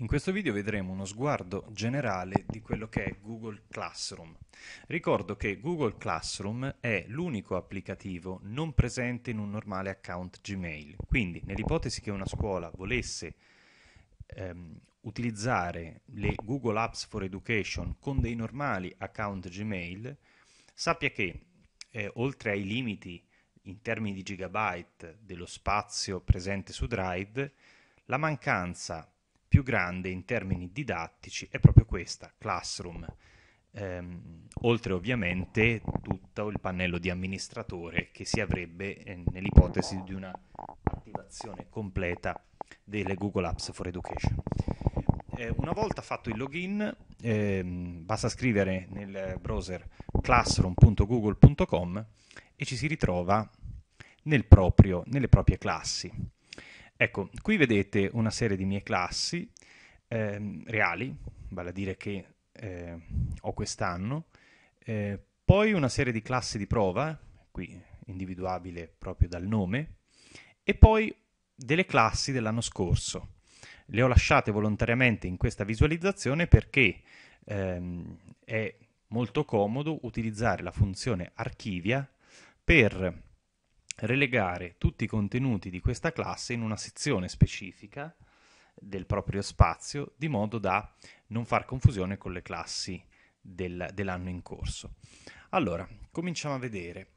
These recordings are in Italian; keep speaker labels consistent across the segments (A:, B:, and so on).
A: In questo video vedremo uno sguardo generale di quello che è Google Classroom. Ricordo che Google Classroom è l'unico applicativo non presente in un normale account Gmail, quindi nell'ipotesi che una scuola volesse ehm, utilizzare le Google Apps for Education con dei normali account Gmail, sappia che eh, oltre ai limiti in termini di gigabyte dello spazio presente su Drive, la mancanza più grande in termini didattici è proprio questa, Classroom. Ehm, oltre ovviamente tutto il pannello di amministratore che si avrebbe eh, nell'ipotesi di una attivazione completa delle Google Apps for Education. Eh, una volta fatto il login, ehm, basta scrivere nel browser classroom.google.com e ci si ritrova nel proprio, nelle proprie classi. Ecco, qui vedete una serie di mie classi eh, reali, vale a dire che eh, ho quest'anno, eh, poi una serie di classi di prova, qui individuabile proprio dal nome, e poi delle classi dell'anno scorso. Le ho lasciate volontariamente in questa visualizzazione perché ehm, è molto comodo utilizzare la funzione archivia per relegare tutti i contenuti di questa classe in una sezione specifica del proprio spazio, di modo da non far confusione con le classi del, dell'anno in corso. Allora, cominciamo a vedere.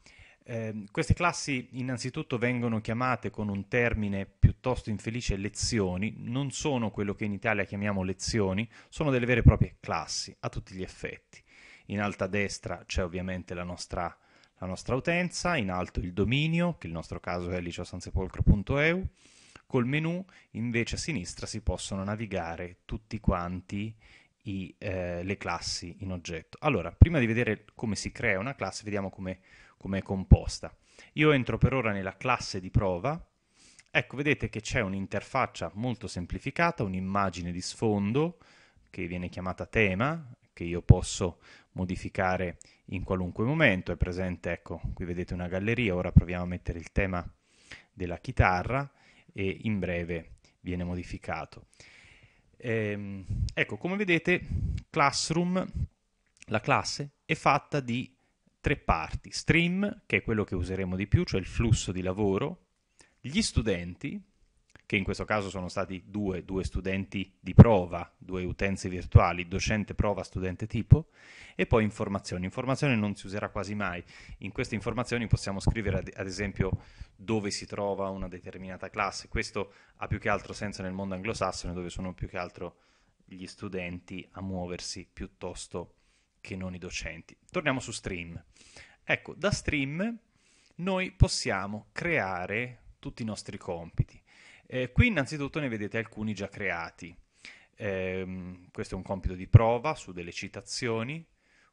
A: Eh, queste classi innanzitutto vengono chiamate con un termine piuttosto infelice lezioni, non sono quello che in Italia chiamiamo lezioni, sono delle vere e proprie classi a tutti gli effetti. In alta destra c'è ovviamente la nostra la nostra utenza, in alto il dominio, che il nostro caso è liceosansepolcro.eu, col menu invece a sinistra si possono navigare tutti quanti i, eh, le classi in oggetto. Allora, prima di vedere come si crea una classe, vediamo come è composta. Io entro per ora nella classe di prova, ecco vedete che c'è un'interfaccia molto semplificata, un'immagine di sfondo che viene chiamata tema, che io posso modificare in qualunque momento, è presente, ecco, qui vedete una galleria, ora proviamo a mettere il tema della chitarra e in breve viene modificato. Ehm, ecco, come vedete, Classroom, la classe, è fatta di tre parti. Stream, che è quello che useremo di più, cioè il flusso di lavoro, gli studenti, che in questo caso sono stati due, due studenti di prova, due utenze virtuali, docente prova, studente tipo, e poi informazioni. Informazione non si userà quasi mai. In queste informazioni possiamo scrivere ad, ad esempio dove si trova una determinata classe. Questo ha più che altro senso nel mondo anglosassone dove sono più che altro gli studenti a muoversi piuttosto che non i docenti. Torniamo su Stream. Ecco, da Stream noi possiamo creare tutti i nostri compiti eh, qui innanzitutto ne vedete alcuni già creati. Eh, questo è un compito di prova su delle citazioni,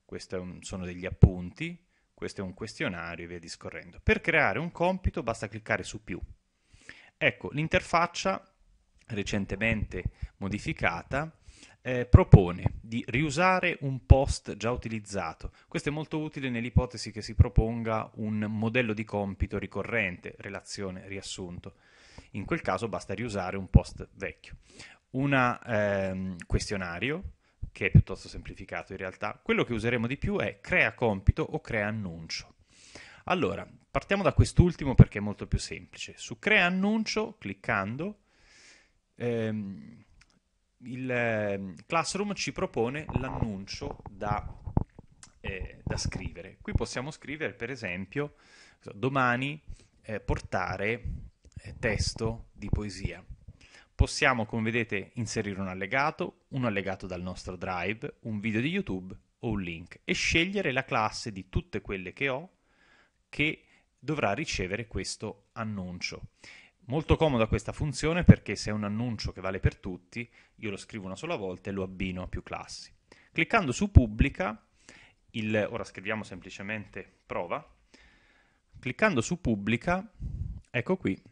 A: questi sono degli appunti, questo è un questionario e via discorrendo. Per creare un compito basta cliccare su più. Ecco, l'interfaccia recentemente modificata eh, propone di riusare un post già utilizzato. Questo è molto utile nell'ipotesi che si proponga un modello di compito ricorrente, relazione, riassunto in quel caso basta riusare un post vecchio. Un ehm, questionario, che è piuttosto semplificato in realtà, quello che useremo di più è crea compito o crea annuncio. Allora, partiamo da quest'ultimo perché è molto più semplice. Su crea annuncio, cliccando, ehm, il eh, Classroom ci propone l'annuncio da, eh, da, scrivere. Qui possiamo scrivere, per esempio, domani eh, portare eh, testo di poesia. Possiamo, come vedete, inserire un allegato, un allegato dal nostro drive, un video di YouTube o un link e scegliere la classe di tutte quelle che ho che dovrà ricevere questo annuncio. Molto comoda questa funzione perché se è un annuncio che vale per tutti, io lo scrivo una sola volta e lo abbino a più classi. Cliccando su pubblica, il, ora scriviamo semplicemente prova, cliccando su pubblica, ecco qui,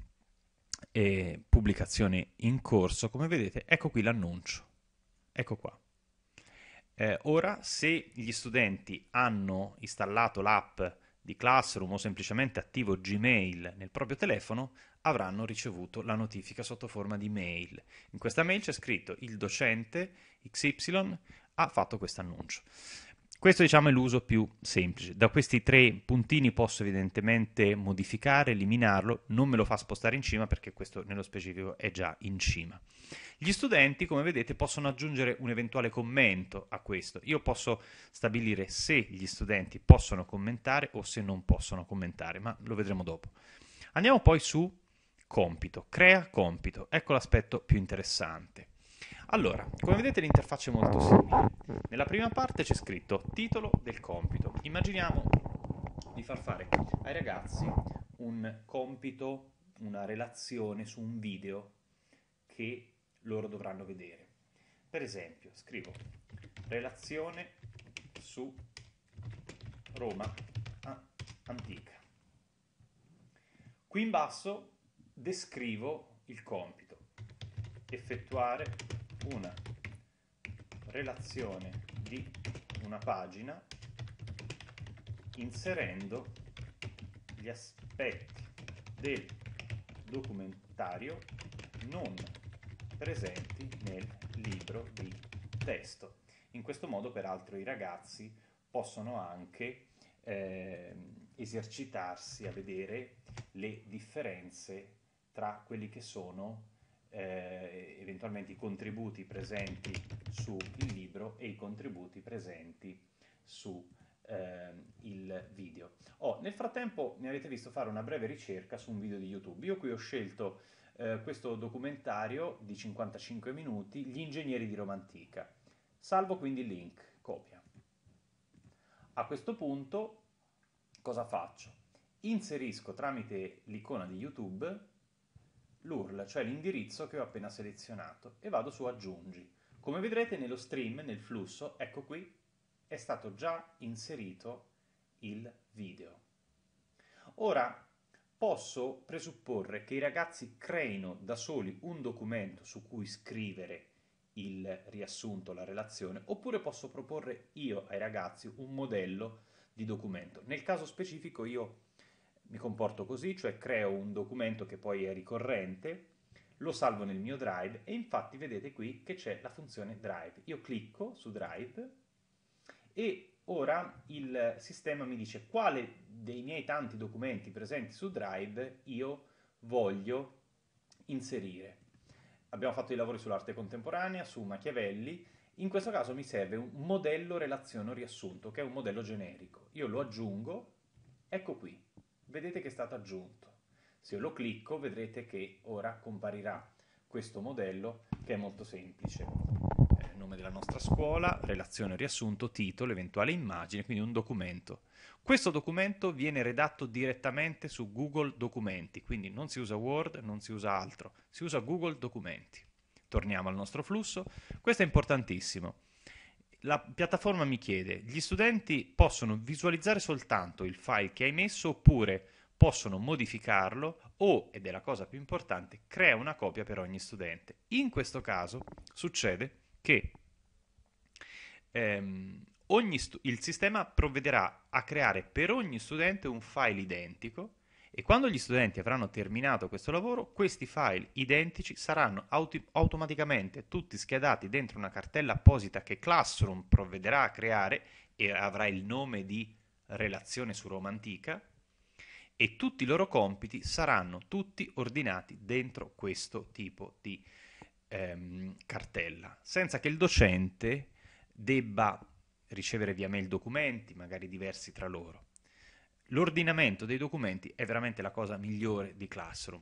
A: e pubblicazione in corso, come vedete, ecco qui l'annuncio. Ecco qua. Eh, ora, se gli studenti hanno installato l'app di Classroom o semplicemente attivo Gmail nel proprio telefono, avranno ricevuto la notifica sotto forma di mail. In questa mail c'è scritto il docente XY ha fatto questo annuncio. Questo diciamo è l'uso più semplice. Da questi tre puntini posso evidentemente modificare, eliminarlo, non me lo fa spostare in cima perché questo nello specifico è già in cima. Gli studenti, come vedete, possono aggiungere un eventuale commento a questo. Io posso stabilire se gli studenti possono commentare o se non possono commentare, ma lo vedremo dopo. Andiamo poi su compito, crea compito, ecco l'aspetto più interessante. Allora, come vedete l'interfaccia è molto simile. Nella prima parte c'è scritto titolo del compito. Immaginiamo di far fare ai ragazzi un compito, una relazione su un video che loro dovranno vedere. Per esempio, scrivo relazione su Roma ah, antica. Qui in basso descrivo il compito. Effettuare una relazione di una pagina inserendo gli aspetti del documentario non presenti nel libro di testo. In questo modo peraltro i ragazzi possono anche eh, esercitarsi a vedere le differenze tra quelli che sono eh, eventualmente i contributi presenti sul libro e i contributi presenti su eh, il video. Oh, nel frattempo mi avete visto fare una breve ricerca su un video di YouTube. Io qui ho scelto eh, questo documentario di 55 minuti, Gli ingegneri di Roma Antica. Salvo quindi il link, copia. A questo punto cosa faccio? Inserisco tramite l'icona di YouTube l'URL, cioè l'indirizzo che ho appena selezionato, e vado su aggiungi. Come vedrete nello stream, nel flusso, ecco qui, è stato già inserito il video. Ora posso presupporre che i ragazzi creino da soli un documento su cui scrivere il riassunto, la relazione, oppure posso proporre io ai ragazzi un modello di documento. Nel caso specifico io mi comporto così, cioè creo un documento che poi è ricorrente, lo salvo nel mio drive e infatti vedete qui che c'è la funzione drive. Io clicco su drive e ora il sistema mi dice quale dei miei tanti documenti presenti su drive io voglio inserire. Abbiamo fatto i lavori sull'arte contemporanea, su Machiavelli, in questo caso mi serve un modello relazione riassunto, che è un modello generico. Io lo aggiungo, ecco qui, vedete che è stato aggiunto. Se io lo clicco vedrete che ora comparirà questo modello che è molto semplice. Eh, nome della nostra scuola, relazione riassunto, titolo, eventuale immagine, quindi un documento. Questo documento viene redatto direttamente su Google Documenti, quindi non si usa Word, non si usa altro, si usa Google Documenti. Torniamo al nostro flusso, questo è importantissimo la piattaforma mi chiede, gli studenti possono visualizzare soltanto il file che hai messo oppure possono modificarlo o, ed è la cosa più importante, crea una copia per ogni studente. In questo caso succede che ehm, stu- il sistema provvederà a creare per ogni studente un file identico e quando gli studenti avranno terminato questo lavoro, questi file identici saranno auto- automaticamente tutti schedati dentro una cartella apposita che Classroom provvederà a creare e avrà il nome di relazione su Roma antica e tutti i loro compiti saranno tutti ordinati dentro questo tipo di ehm, cartella, senza che il docente debba ricevere via mail documenti, magari diversi tra loro. L'ordinamento dei documenti è veramente la cosa migliore di Classroom.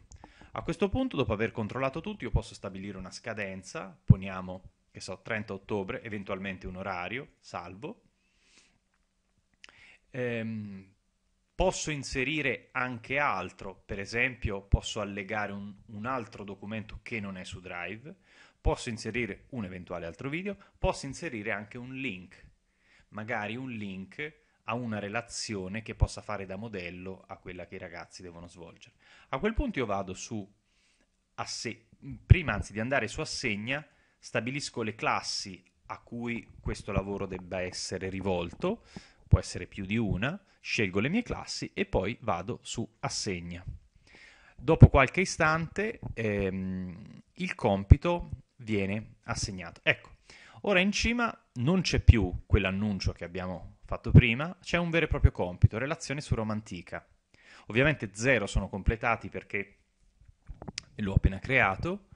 A: A questo punto, dopo aver controllato tutto, io posso stabilire una scadenza, poniamo, che so, 30 ottobre, eventualmente un orario, salvo. Ehm, posso inserire anche altro, per esempio posso allegare un, un altro documento che non è su Drive, posso inserire un eventuale altro video, posso inserire anche un link, magari un link a una relazione che possa fare da modello a quella che i ragazzi devono svolgere. A quel punto io vado su, asse- prima anzi di andare su assegna, stabilisco le classi a cui questo lavoro debba essere rivolto, può essere più di una, scelgo le mie classi e poi vado su assegna. Dopo qualche istante ehm, il compito viene assegnato. Ecco, ora in cima non c'è più quell'annuncio che abbiamo fatto prima, c'è un vero e proprio compito, relazione su Roma antica. Ovviamente zero sono completati perché l'ho appena creato,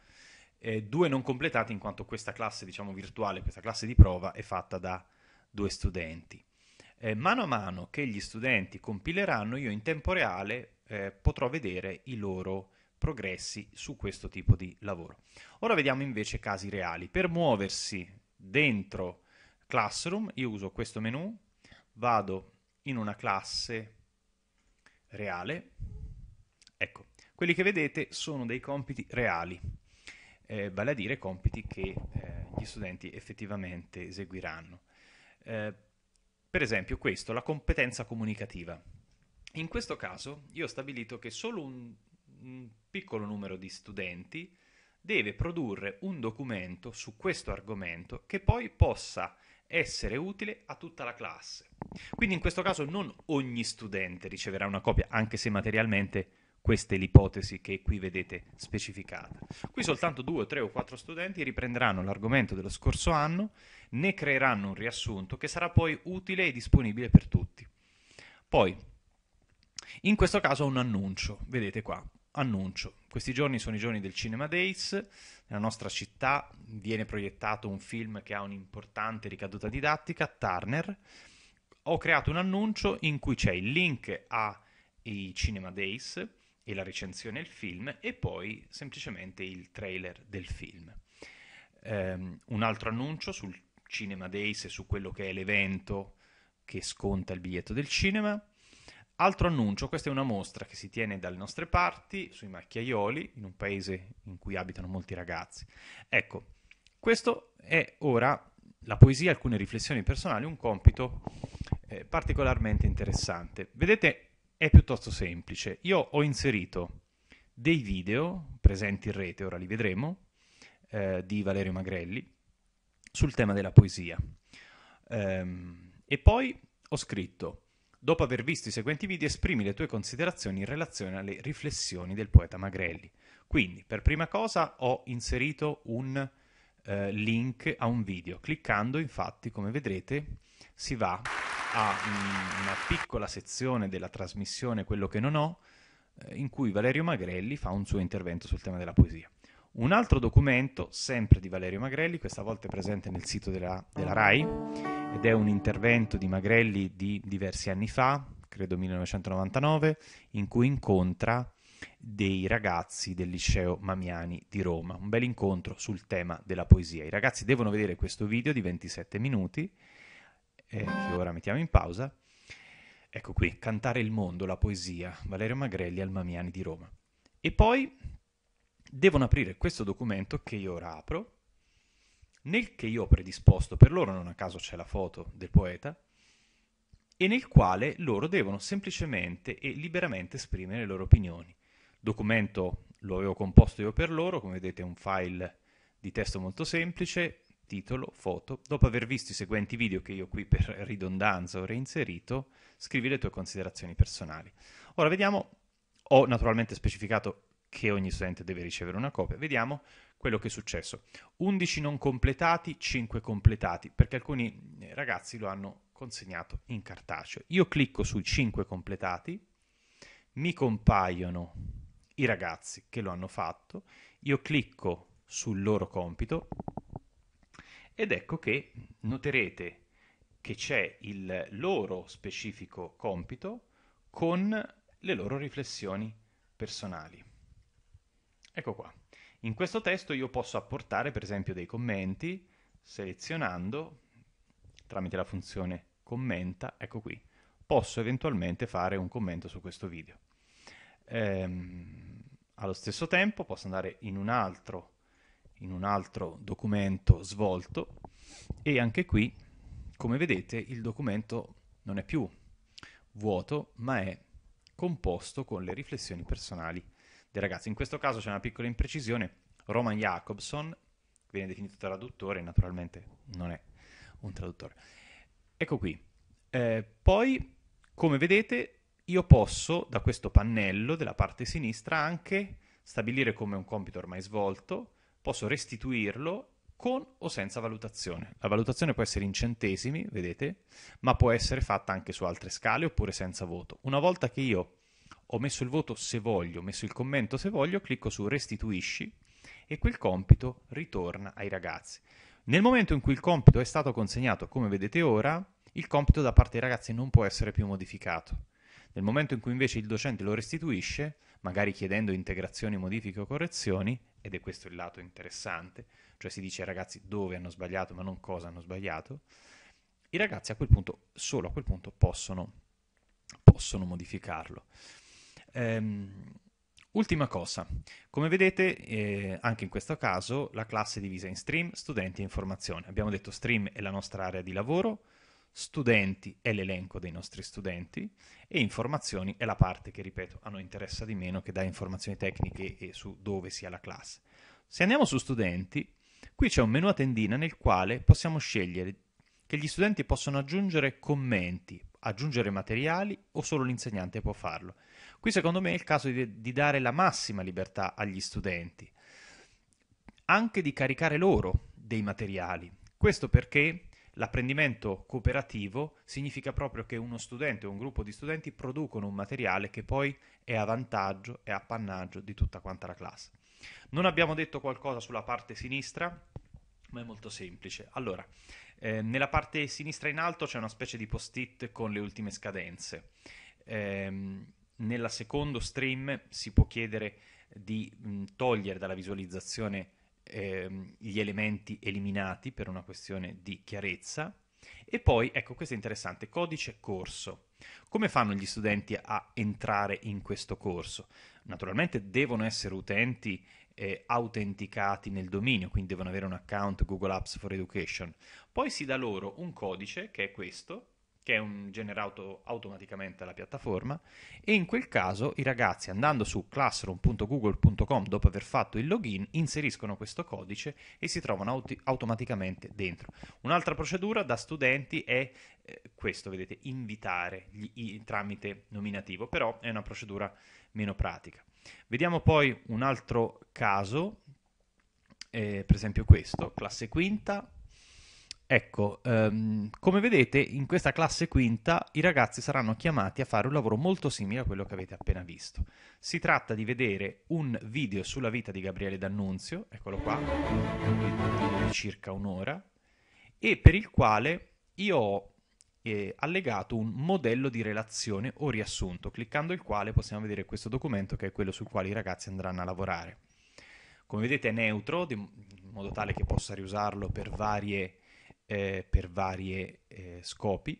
A: eh, due non completati in quanto questa classe diciamo virtuale, questa classe di prova è fatta da due studenti. Eh, mano a mano che gli studenti compileranno, io in tempo reale eh, potrò vedere i loro progressi su questo tipo di lavoro. Ora vediamo invece casi reali. Per muoversi dentro Classroom io uso questo menu vado in una classe reale, ecco, quelli che vedete sono dei compiti reali, eh, vale a dire compiti che eh, gli studenti effettivamente eseguiranno. Eh, per esempio questo, la competenza comunicativa. In questo caso io ho stabilito che solo un, un piccolo numero di studenti deve produrre un documento su questo argomento che poi possa essere utile a tutta la classe. Quindi in questo caso non ogni studente riceverà una copia, anche se materialmente questa è l'ipotesi che qui vedete specificata. Qui soltanto due, tre o quattro studenti riprenderanno l'argomento dello scorso anno, ne creeranno un riassunto che sarà poi utile e disponibile per tutti. Poi, in questo caso un annuncio, vedete qua, annuncio. Questi giorni sono i giorni del Cinema Days, nella nostra città viene proiettato un film che ha un'importante ricaduta didattica, Turner. Ho creato un annuncio in cui c'è il link ai Cinema Days e la recensione del film e poi semplicemente il trailer del film. Um, un altro annuncio sul Cinema Days e su quello che è l'evento che sconta il biglietto del cinema Altro annuncio, questa è una mostra che si tiene dalle nostre parti, sui macchiaioli, in un paese in cui abitano molti ragazzi. Ecco, questo è ora la poesia, alcune riflessioni personali, un compito eh, particolarmente interessante. Vedete, è piuttosto semplice. Io ho inserito dei video presenti in rete, ora li vedremo, eh, di Valerio Magrelli sul tema della poesia. Ehm, e poi ho scritto Dopo aver visto i seguenti video esprimi le tue considerazioni in relazione alle riflessioni del poeta Magrelli. Quindi, per prima cosa ho inserito un eh, link a un video. Cliccando, infatti, come vedrete, si va a mh, mm, una piccola sezione della trasmissione Quello che non ho, eh, in cui Valerio Magrelli fa un suo intervento sul tema della poesia. Un altro documento, sempre di Valerio Magrelli, questa volta è presente nel sito della, della, RAI, ed è un intervento di Magrelli di diversi anni fa, credo 1999, in cui incontra dei ragazzi del liceo Mamiani di Roma, un bel incontro sul tema della poesia. I ragazzi devono vedere questo video di 27 minuti, eh, che ora mettiamo in pausa. Ecco qui, Cantare il mondo, la poesia, Valerio Magrelli al Mamiani di Roma. E poi devono aprire questo documento che io ora apro, nel che io ho predisposto, per loro non a caso c'è la foto del poeta, e nel quale loro devono semplicemente e liberamente esprimere le loro opinioni. documento lo avevo composto io per loro, come vedete è un file di testo molto semplice, titolo, foto. Dopo aver visto i seguenti video che io qui per ridondanza ho reinserito, scrivi le tue considerazioni personali. Ora vediamo, ho naturalmente specificato che ogni studente deve ricevere una copia. Vediamo quello che è successo. 11 non completati, 5 completati, perché alcuni eh, ragazzi lo hanno consegnato in cartaceo. Io clicco sui 5 completati, mi compaiono i ragazzi che lo hanno fatto, io clicco sul loro compito ed ecco che noterete che c'è il loro specifico compito con le loro riflessioni personali. Ecco qua. In questo testo io posso apportare per esempio dei commenti selezionando tramite la funzione commenta, ecco qui, posso eventualmente fare un commento su questo video. Ehm, allo stesso tempo posso andare in un, altro, in un altro documento svolto e anche qui, come vedete, il documento non è più vuoto, ma è composto con le riflessioni personali dei ragazzi. In questo caso c'è una piccola imprecisione. Roman Jacobson viene definito traduttore, naturalmente non è un traduttore. Ecco qui. Eh, poi, come vedete, io posso da questo pannello della parte sinistra anche stabilire come un compito ormai svolto, posso restituirlo con o senza valutazione. La valutazione può essere in centesimi, vedete, ma può essere fatta anche su altre scale oppure senza voto. Una volta che io ho messo il voto se voglio, ho messo il commento se voglio, clicco su restituisci e quel compito ritorna ai ragazzi. Nel momento in cui il compito è stato consegnato, come vedete ora, il compito da parte dei ragazzi non può essere più modificato. Nel momento in cui invece il docente lo restituisce, magari chiedendo integrazioni, modifiche o correzioni, ed è questo il lato interessante, cioè si dice ai ragazzi dove hanno sbagliato ma non cosa hanno sbagliato, i ragazzi a quel punto, solo a quel punto, possono, possono modificarlo. Ehm, ultima cosa, come vedete eh, anche in questo caso la classe è divisa in stream, studenti e informazione. Abbiamo detto stream è la nostra area di lavoro, studenti è l'elenco dei nostri studenti e informazioni è la parte che, ripeto, a noi interessa di meno che dà informazioni tecniche e su dove sia la classe. Se andiamo su studenti, qui c'è un menu a tendina nel quale possiamo scegliere che gli studenti possono aggiungere commenti, aggiungere materiali o solo l'insegnante può farlo. Qui secondo me è il caso di, di dare la massima libertà agli studenti, anche di caricare loro dei materiali. Questo perché L'apprendimento cooperativo significa proprio che uno studente o un gruppo di studenti producono un materiale che poi è a vantaggio e appannaggio di tutta quanta la classe. Non abbiamo detto qualcosa sulla parte sinistra, ma è molto semplice. Allora, eh, nella parte sinistra in alto c'è una specie di post-it con le ultime scadenze. Ehm, nella secondo stream si può chiedere di mh, togliere dalla visualizzazione eh, gli elementi eliminati per una questione di chiarezza. E poi, ecco, questo è interessante, codice corso. Come fanno gli studenti a entrare in questo corso? Naturalmente devono essere utenti eh, autenticati nel dominio, quindi devono avere un account Google Apps for Education. Poi si dà loro un codice che è questo, che è un generato automaticamente alla piattaforma, e in quel caso i ragazzi andando su classroom.google.com dopo aver fatto il login inseriscono questo codice e si trovano aut- automaticamente dentro. Un'altra procedura da studenti è eh, questo, vedete, invitare gli, i, tramite nominativo, però è una procedura meno pratica. Vediamo poi un altro caso, eh, per esempio questo, classe quinta, Ecco, um, come vedete in questa classe quinta i ragazzi saranno chiamati a fare un lavoro molto simile a quello che avete appena visto. Si tratta di vedere un video sulla vita di Gabriele D'Annunzio, eccolo qua, di circa un'ora, e per il quale io ho eh, allegato un modello di relazione o riassunto, cliccando il quale possiamo vedere questo documento che è quello sul quale i ragazzi andranno a lavorare. Come vedete è neutro, in modo tale che possa riusarlo per varie eh, per vari eh, scopi.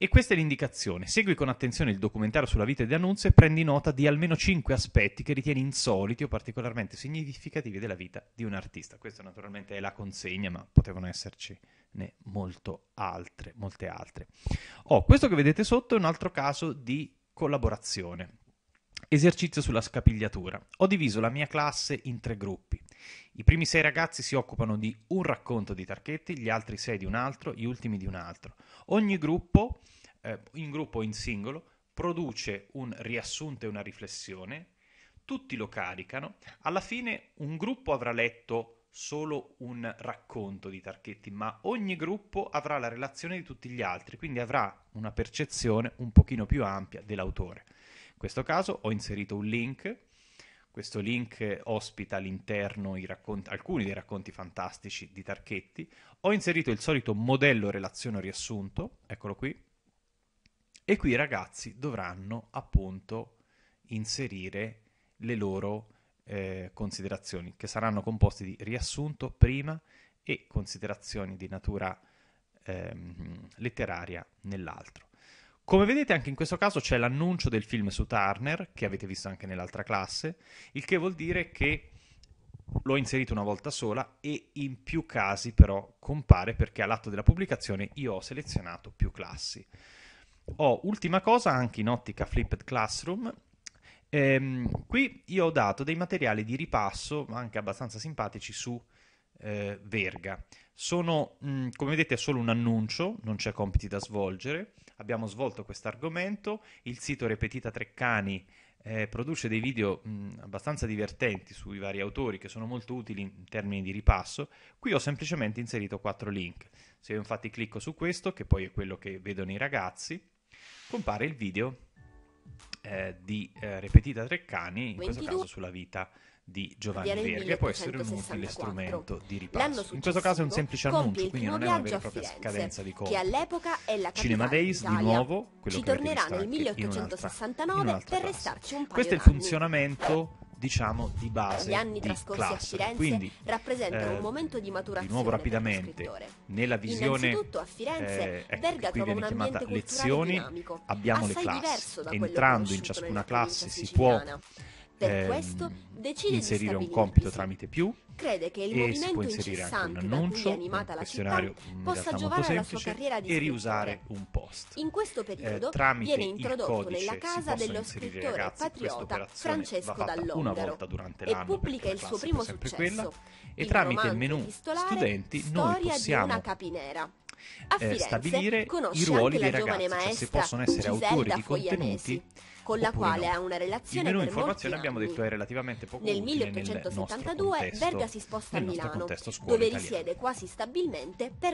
A: E questa è l'indicazione. Segui con attenzione il documentario sulla vita di Annunzio e prendi nota di almeno 5 aspetti che ritieni insoliti o particolarmente significativi della vita di un artista. Questa naturalmente è la consegna, ma potevano esserci ne altre, molte altre. Oh, questo che vedete sotto è un altro caso di collaborazione. Esercizio sulla scapigliatura. Ho diviso la mia classe in tre gruppi. I primi sei ragazzi si occupano di un racconto di Tarchetti, gli altri sei di un altro, gli ultimi di un altro. Ogni gruppo, eh, in gruppo o in singolo, produce un riassunto e una riflessione, tutti lo caricano, alla fine un gruppo avrà letto solo un racconto di Tarchetti, ma ogni gruppo avrà la relazione di tutti gli altri, quindi avrà una percezione un pochino più ampia dell'autore. In questo caso ho inserito un link questo link ospita all'interno raccont- alcuni dei racconti fantastici di Tarchetti. Ho inserito il solito modello relazione riassunto, eccolo qui, e qui i ragazzi dovranno appunto inserire le loro eh, considerazioni, che saranno composte di riassunto prima e considerazioni di natura ehm, letteraria nell'altro. Come vedete anche in questo caso c'è l'annuncio del film su Turner, che avete visto anche nell'altra classe, il che vuol dire che l'ho inserito una volta sola e in più casi però compare perché all'atto della pubblicazione io ho selezionato più classi. Oh, ultima cosa anche in ottica Flipped Classroom. Ehm, qui io ho dato dei materiali di ripasso, anche abbastanza simpatici, su eh, Verga. Sono, mh, mm, come vedete, è solo un annuncio, non c'è compiti da svolgere abbiamo svolto questo argomento. il sito Repetita Treccani eh, produce dei video mh, abbastanza divertenti sui vari autori che sono molto utili in termini di ripasso. Qui ho semplicemente inserito quattro link. Se io infatti clicco su questo, che poi è quello che vedono i ragazzi, compare il video eh, di eh, Repetita Treccani, in questo caso sulla vita di Giovanni Verga che può essere un utile strumento di ripasso. In questo caso è un semplice annuncio, quindi non è una vera e propria Firenze, scadenza di conto. Che all'epoca è la Cinema Days di nuovo, quello ci che tornerà nel 1869 in in per restarci un paio Questo è il funzionamento diciamo di base gli anni trascorsi a Firenze Quindi, rappresentano eh, un momento di maturazione di nuovo rapidamente nella visione innanzitutto a Firenze eh, ecco, Verga trova un ambiente lezioni dinamico, abbiamo le classi entrando in ciascuna classe si può per ehm, questo decide inserire un compito tramite più crede che il e si può inserire anche un annuncio, un questionario possa giovare alla sua carriera di e riusare un post. In questo eh, periodo eh, tramite viene introdotto nella casa dello scrittore ragazzi, patriota Francesco Dall'Ondaro una volta durante e pubblica il suo primo successo quella, e tramite il menu studenti noi possiamo
B: eh, stabilire i ruoli dei ragazzi, cioè se possono essere Giselda autori di contenuti
A: con la quale no. ha una relazione. In meno informazione abbiamo detto è relativamente poco Nel 1872 nel Verga si sposta a Milano, dove italiano. risiede quasi stabilmente per